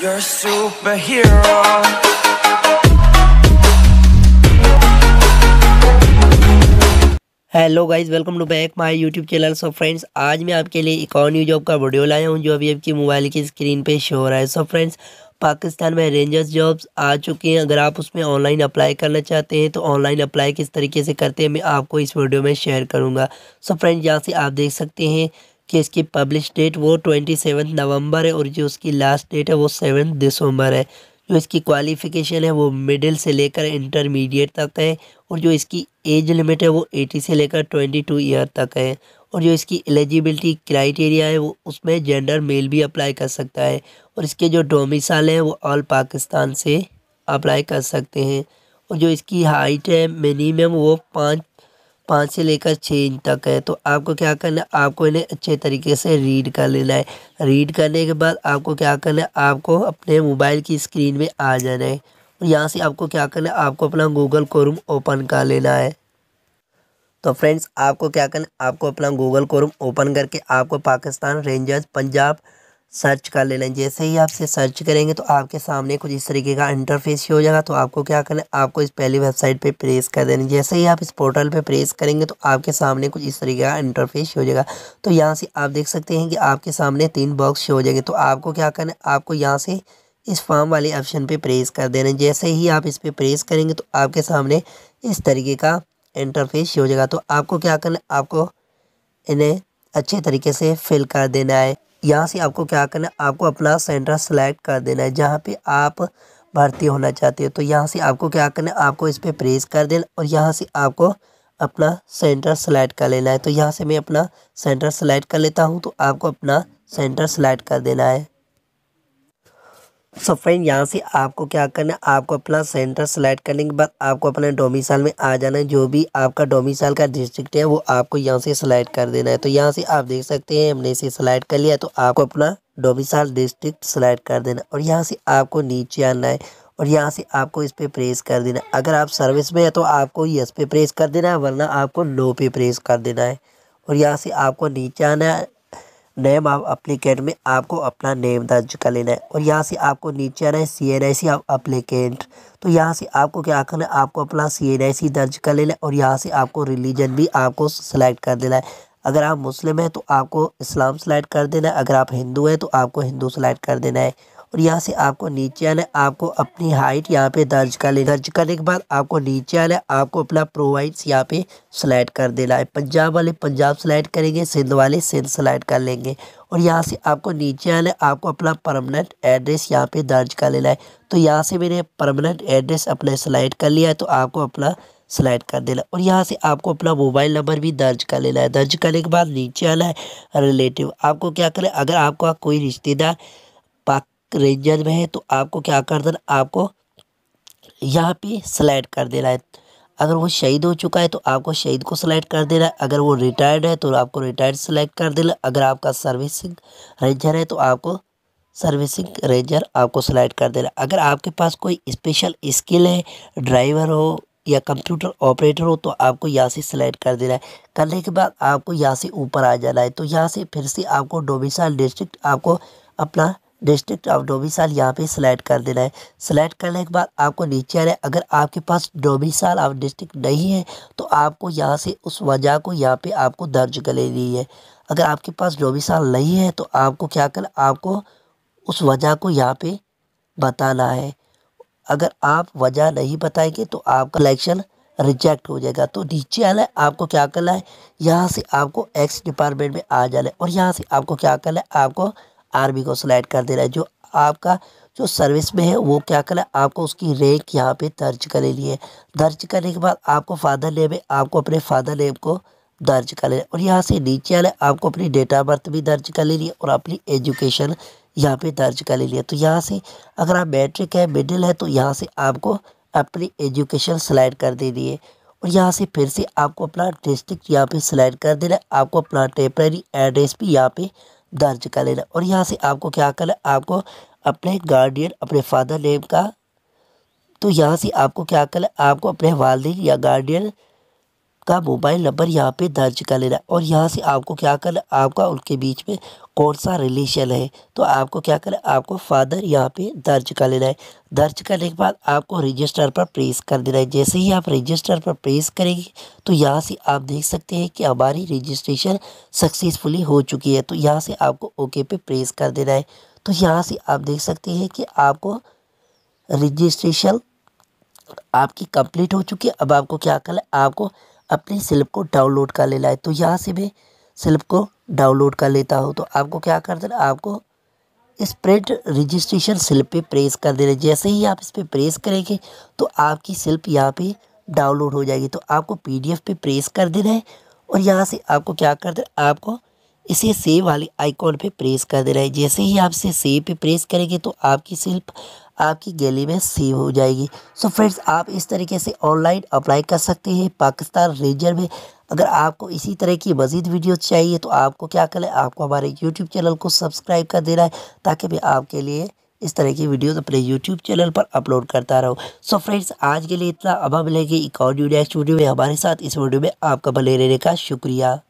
You're a superhero. Hello guys welcome to back my YouTube channel so friends आज मैं आपके लिए एक और न्यू जॉब का वीडियो लाया हूं जो अभी आपकी मोबाइल की स्क्रीन पे शो हो रहा है सो so फ्रेंड्स पाकिस्तान में रेंजर्स जॉब्स आ चुके हैं अगर आप उसमें ऑनलाइन अप्लाई करना चाहते हैं तो ऑनलाइन अप्लाई किस तरीके से करते हैं मैं आपको इस वीडियो में शेयर करूँगा सो फ्रेंड्स यहाँ से आप देख सकते हैं कि इसकी पब्लिश डेट वो ट्वेंटी सेवन नवम्बर है और जो उसकी लास्ट डेट है वो सेवन दिसंबर है जो इसकी क्वालिफ़िकेशन है वो मिडिल से लेकर इंटरमीडिएट तक है और जो इसकी एज लिमिट है वो एटी से लेकर ट्वेंटी टू ईयर तक है और जो इसकी एलिजिबिलिटी क्राइटेरिया है वो उसमें जेंडर मेल भी अप्लाई कर सकता है और इसके जो डोमिसाइल हैं वो ऑल पाकिस्तान से अप्लाई कर सकते हैं और जो इसकी हाइट है मिनिमम वो पाँच पाँच से लेकर छः इंच तक है तो आपको क्या करना है आपको इन्हें अच्छे तरीके से रीड कर लेना है रीड करने के बाद आपको क्या करना है आपको अपने मोबाइल की स्क्रीन में आ जाना है और यहाँ से आपको क्या करना है आपको अपना गूगल क्रोम ओपन कर लेना है तो फ्रेंड्स आपको क्या करना है आपको अपना गूगल क्रोम ओपन करके आपको पाकिस्तान रेंजर्स पंजाब सर्च कर लेना जैसे ही आप इसे सर्च करेंगे तो आपके सामने कुछ इस तरीके का इंटरफेस ही हो जाएगा तो आपको क्या करना है आपको इस पहली वेबसाइट पे प्रेस कर देना जैसे ही आप इस पोर्टल पे प्रेस करेंगे तो आपके सामने कुछ इस तरीके का इंटरफेस हो जाएगा तो यहाँ से आप देख सकते हैं कि आपके सामने तीन बॉक्स हो जाएंगे तो आपको क्या करना है आपको यहाँ से इस फॉर्म वाले ऑप्शन पर प्रेस कर देना जैसे ही आप इस पर प्रेस करेंगे तो आपके सामने इस तरीके का इंटरफेस हो जाएगा तो आपको क्या करना है आपको इन्हें अच्छे तरीके से फिल कर देना है यहाँ से आपको क्या करना है आपको अपना सेंटर सेलेक्ट कर देना है जहाँ पे आप भर्ती होना चाहते हो तो यहाँ से आपको क्या करना है आपको इस पर प्रेस कर देना और यहाँ से आपको अपना सेंटर सेलेक्ट कर लेना है तो यहाँ से मैं अपना सेंटर सेलेक्ट कर लेता हूँ तो आपको अपना सेंटर सेलेक्ट कर देना है सो फ्रेंड यहाँ से आपको क्या करना है आपको अपना सेंटर सेलेक्ट करने के बाद आपको अपने डोमिसाइल में आ जाना है जो भी आपका डोमिसाइल का डिस्ट्रिक्ट है वो आपको यहाँ से सेलेक्ट कर देना है तो यहाँ से आप देख सकते हैं हमने इसे सेलेक्ट कर लिया तो आपको अपना डोमिसाइल डिस्ट्रिक्ट सेलेक्ट कर देना और यहाँ से आपको नीचे आना है और यहाँ से आपको इस पर प्रेस कर देना अगर आप सर्विस में है तो आपको यस पे प्रेस कर देना है वरना आपको नो पे प्रेस कर देना है और यहाँ से आपको नीचे आना है नेम माम अप्लीकेंट में आपको अपना नेम दर्ज कर लेना है और यहाँ से आपको नीचे आना है सी एन आई सी अप्लीकेंट तो यहाँ से आपको क्या करना है आपको अपना सी एन आई सी दर्ज कर लेना है और यहाँ से आपको रिलीजन भी आपको सेलेक्ट कर देना है अगर आप मुस्लिम हैं तो आपको इस्लाम सेलेक्ट कर देना है अगर आप हिंदू हैं तो आपको हिंदू सेलेक्ट कर देना है और यहाँ से आपको नीचे आना है आपको अपनी हाइट यहाँ पे दर्ज कर लेना दर्ज करने के बाद आपको नीचे आना है आपको अपना प्रोवाइड्स यहाँ पे स्लाइड कर देना है पंजाब वाले पंजाब स्लाइड करेंगे सिंध वाले सिंध स्लाइड कर लेंगे और यहाँ से आपको नीचे आना है आपको अपना परमानेंट एड्रेस यहाँ पे दर्ज कर लेना है तो यहाँ से मैंने परमानेंट एड्रेस अपना स्लाइड कर लिया है तो आपको अपना स्लाइड कर देना और यहाँ से आपको अपना मोबाइल नंबर भी दर्ज कर लेना है दर्ज करने के बाद नीचे आना है रिलेटिव आपको क्या करें अगर आपका कोई रिश्तेदार रेंजर में है तो आपको क्या कर देना आपको यहाँ पे सेलेक्ट कर देना है अगर वो शहीद हो चुका है तो आपको शहीद को सिलेक्ट कर देना है अगर वो रिटायर्ड है तो आपको रिटायर्ड सेलेक्ट कर देना अगर आपका सर्विसिंग रेंजर है तो आपको सर्विसिंग रेंजर आपको सिलेक्ट कर देना अगर आपके पास कोई स्पेशल स्किल है ड्राइवर हो या कंप्यूटर ऑपरेटर हो तो आपको यहाँ से सिलेक्ट कर देना है करने के बाद आपको यहाँ से ऊपर आ जाना है तो यहाँ से फिर से आपको डोमिसाइल डिस्ट्रिक्ट आपको अपना डिस्ट्रिक्ट ऑफ डोमिसाइल यहाँ पे सिलेक्ट कर देना है सिलेक्ट करने के बाद आपको नीचे आना है अगर आपके पास डोमिसाइल ऑफ डिस्ट्रिक्ट नहीं है तो आपको यहाँ से उस वजह को यहाँ पे आपको दर्ज कर लेनी है अगर आपके पास डोमिसाइल नहीं है तो आपको क्या करना आपको उस वजह को यहाँ पे बताना है अगर आप वजह नहीं बताएंगे तो आपका इलेक्शन रिजेक्ट हो जाएगा तो नीचे आना है आपको क्या करना है यहाँ से आपको एक्स डिपार्टमेंट में आ जाना है और यहाँ से आपको क्या करना है आपको आर्मी को सिलेक्ट कर दे रहा है जो आपका जो सर्विस में है वो क्या करें आपको उसकी रैंक यहाँ पे दर्ज कर करेनी है दर्ज करने के बाद आपको फादर नेम है आपको अपने फादर नेम को दर्ज कर लेना और यहाँ से नीचे आना आपको अपनी डेट ऑफ बर्थ भी दर्ज कर लेनी है और अपनी एजुकेशन यहाँ पे दर्ज कर लेनी है तो यहाँ से अगर आप मैट्रिक है मिडिल है तो यहाँ से आपको अपनी एजुकेशन सिलेक्ट कर देनी है और यहाँ से फिर से आपको अपना डिस्ट्रिक्ट यहाँ पे सिलेक्ट कर देना है आपको अपना टेम्प्रेरी एड्रेस भी यहाँ पे दर्ज कर लेना और यहाँ से आपको क्या करना आपको अपने गार्डियन अपने फादर नेम का तो यहाँ से आपको क्या करना आपको अपने वालदे या गार्डियन का मोबाइल नंबर यहाँ पे दर्ज कर लेना और यहाँ से आपको क्या करना आपका उनके बीच में कौन सा रिलेशन है तो आपको क्या करना आपको फादर यहाँ पे दर्ज कर लेना है दर्ज करने के बाद आपको रजिस्टर पर प्रेस कर देना है जैसे ही आप रजिस्टर पर प्रेस करेंगे तो यहाँ से आप देख सकते हैं कि हमारी रजिस्ट्रेशन सक्सेसफुली हो चुकी है तो यहाँ से आपको ओके पे प्रेस कर देना है तो यहाँ से आप देख सकते हैं कि आपको रजिस्ट्रेशन आपकी कंप्लीट हो चुकी है अब आपको क्या करना है आपको अपने स्लिप को डाउनलोड कर लेना है तो यहाँ से मैं स्लिप को डाउनलोड कर लेता हूँ तो आपको क्या कर देना आपको इस प्रिंट रजिस्ट्रेशन स्लिप पे प्रेस कर देना जैसे ही आप इस पर प्रेस करेंगे तो आपकी स्लिप यहाँ पे डाउनलोड हो जाएगी तो आपको पीडीएफ पे प्रेस कर देना है और यहाँ से आपको क्या कर देना आपको इसे सेव वाले आइकॉन पे प्रेस कर देना है जैसे ही आप इसे सेव पे प्रेस करेंगे तो आपकी स्लिप आपकी गैली में सेव हो जाएगी सो so फ्रेंड्स आप इस तरीके से ऑनलाइन अप्लाई कर सकते हैं पाकिस्तान रेंजर में अगर आपको इसी तरह की मज़ीद वीडियो चाहिए तो आपको क्या करें आपको हमारे यूट्यूब चैनल को सब्सक्राइब कर देना है ताकि मैं आपके लिए इस तरह की वीडियोस अपने यूट्यूब चैनल पर अपलोड करता रहूँ सो फ्रेंड्स आज के लिए इतना अभा मिलेगी एक और नेक्स्ट वीडियो में हमारे साथ इस वीडियो में आपका भले रहने का शुक्रिया